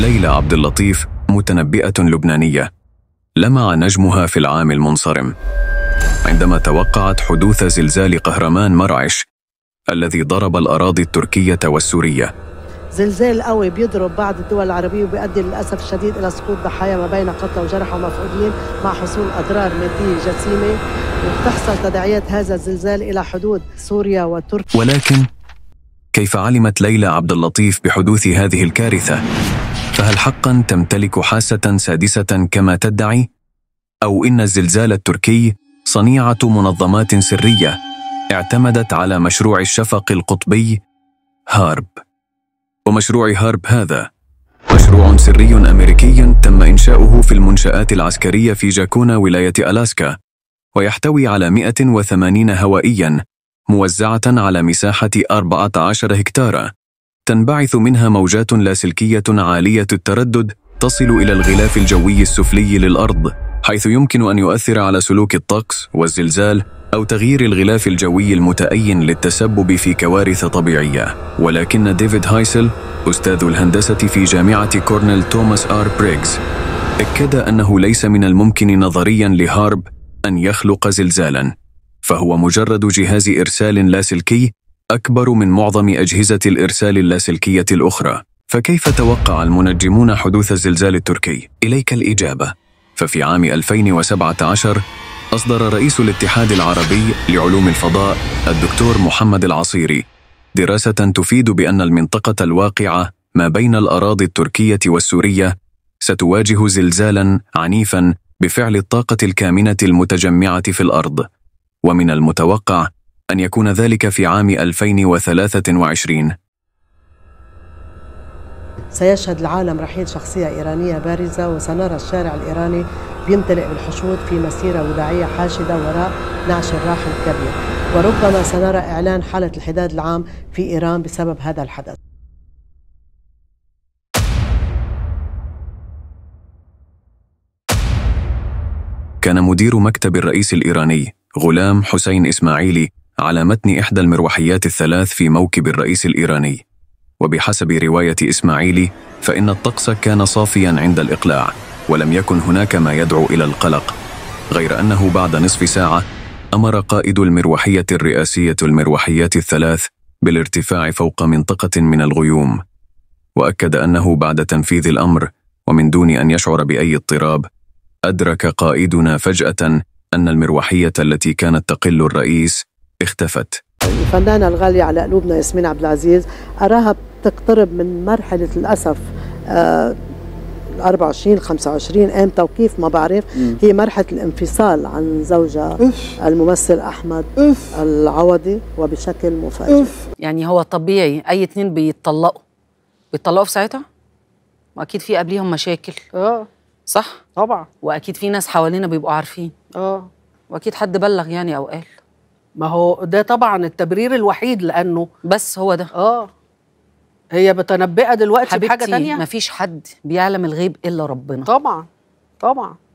ليلى عبد اللطيف متنبئة لبنانية لمع نجمها في العام المنصرم عندما توقعت حدوث زلزال قهرمان مرعش الذي ضرب الأراضي التركية والسورية زلزال قوي بيضرب بعض الدول العربية وبيؤدي للأسف الشديد إلى سقوط ضحايا ما بين قتلى وجرحى ومفقودين مع حصول أضرار مادية جسيمة وبتحصل تداعيات هذا الزلزال إلى حدود سوريا وتركيا ولكن كيف علمت ليلى عبد اللطيف بحدوث هذه الكارثة؟ فهل حقا تمتلك حاسة سادسة كما تدعي؟ أو إن الزلزال التركي صنيعة منظمات سرية اعتمدت على مشروع الشفق القطبي هارب ومشروع هارب هذا مشروع سري أمريكي تم إنشاؤه في المنشآت العسكرية في جاكونا ولاية ألاسكا ويحتوي على 180 هوائيا موزعة على مساحة 14 هكتارا تنبعث منها موجات لاسلكية عالية التردد تصل إلى الغلاف الجوي السفلي للأرض حيث يمكن أن يؤثر على سلوك الطقس والزلزال أو تغيير الغلاف الجوي المتأين للتسبب في كوارث طبيعية ولكن ديفيد هايسل أستاذ الهندسة في جامعة كورنيل توماس آر بريغز أكد أنه ليس من الممكن نظريا لهارب أن يخلق زلزالا فهو مجرد جهاز إرسال لاسلكي أكبر من معظم أجهزة الإرسال اللاسلكية الأخرى فكيف توقع المنجمون حدوث الزلزال التركي؟ إليك الإجابة ففي عام 2017 أصدر رئيس الاتحاد العربي لعلوم الفضاء الدكتور محمد العصيري دراسة تفيد بأن المنطقة الواقعة ما بين الأراضي التركية والسورية ستواجه زلزالا عنيفا بفعل الطاقة الكامنة المتجمعة في الأرض ومن المتوقع أن يكون ذلك في عام 2023 سيشهد العالم رحيل شخصية إيرانية بارزة وسنرى الشارع الإيراني بيمتلئ بالحشود في مسيرة وداعية حاشدة وراء نعش الراحل الكبير وربما سنرى إعلان حالة الحداد العام في إيران بسبب هذا الحدث كان مدير مكتب الرئيس الإيراني غلام حسين إسماعيلي على متن إحدى المروحيات الثلاث في موكب الرئيس الإيراني وبحسب رواية إسماعيلي فإن الطقس كان صافيا عند الإقلاع ولم يكن هناك ما يدعو إلى القلق غير أنه بعد نصف ساعة أمر قائد المروحية الرئاسية المروحيات الثلاث بالارتفاع فوق منطقة من الغيوم وأكد أنه بعد تنفيذ الأمر ومن دون أن يشعر بأي اضطراب أدرك قائدنا فجأة أن المروحية التي كانت تقل الرئيس اختفت الفنانة الغالية على قلوبنا ياسمين عبد العزيز أراها بتقترب من مرحلة الأسف آه 24 25 امتى وكيف ما بعرف مم. هي مرحله الانفصال عن زوجها إف. الممثل احمد إف. العوضي وبشكل مفاجئ يعني هو طبيعي اي اثنين بيتطلقوا بيتطلقوا في ساعتها واكيد في قبليهم مشاكل اه صح طبعا واكيد في ناس حوالينا بيبقوا عارفين اه واكيد حد بلغ يعني او قال ما هو ده طبعا التبرير الوحيد لانه بس هو ده اه هي متنبئه دلوقتي بحاجه ثانيه مفيش حد بيعلم الغيب الا ربنا طبعا طبعا